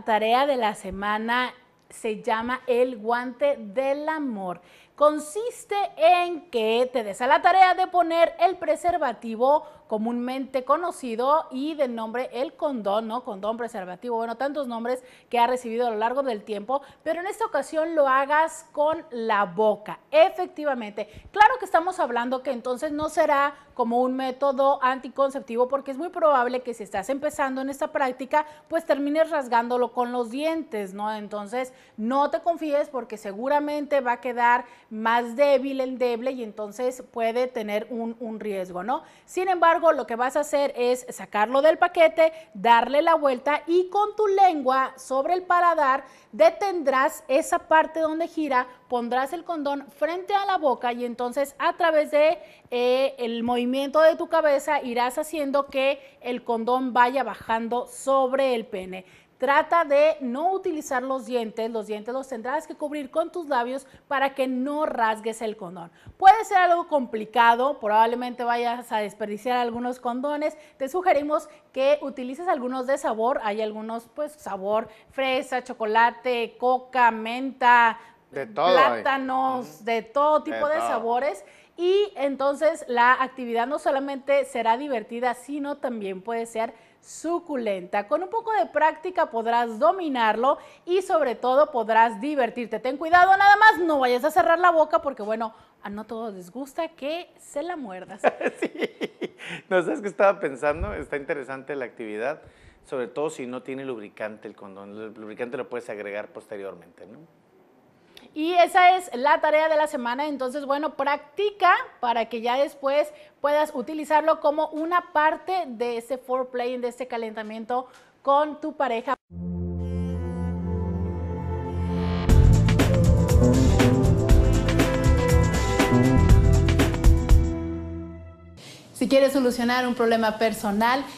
tarea de la semana se llama el guante del amor. Consiste en que te des a la tarea de poner el preservativo comúnmente conocido y de nombre el condón, ¿no? Condón preservativo, bueno, tantos nombres que ha recibido a lo largo del tiempo, pero en esta ocasión lo hagas con la boca, efectivamente. Claro que estamos hablando que entonces no será como un método anticonceptivo porque es muy probable que si estás empezando en esta práctica, pues termines rasgándolo con los dientes, ¿no? Entonces, no te confíes porque seguramente va a quedar más débil, el endeble y entonces puede tener un, riesgo, ¿no? Sin embargo, lo que vas a hacer es sacarlo del paquete, darle la vuelta y con tu lengua sobre el paladar detendrás esa parte donde gira, pondrás el condón frente a la boca y entonces a través de eh, el movimiento de tu cabeza irás haciendo que el condón vaya bajando sobre el pene. Trata de no utilizar los dientes, los dientes los tendrás que cubrir con tus labios para que no rasgues el condón. Puede ser algo complicado, probablemente vayas a desperdiciar algunos condones. Te sugerimos que utilices algunos de sabor, hay algunos pues sabor fresa, chocolate, coca, menta, de todo, plátanos, de todo tipo de, sabores. Y entonces la actividad no solamente será divertida, sino también puede ser suculenta. Con un poco de práctica podrás dominarlo y sobre todo podrás divertirte. Ten cuidado nada más, no vayas a cerrar la boca porque bueno, a no todo les gusta que se la muerdas. sí, no sabes que estaba pensando, está interesante la actividad, sobre todo si no tiene lubricante el condón. El lubricante lo puedes agregar posteriormente, ¿no? Y esa es la tarea de la semana. Entonces, bueno, practica para que ya después puedas utilizarlo como una parte de ese foreplay, de este calentamiento con tu pareja. Si quieres solucionar un problema personal,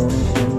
Música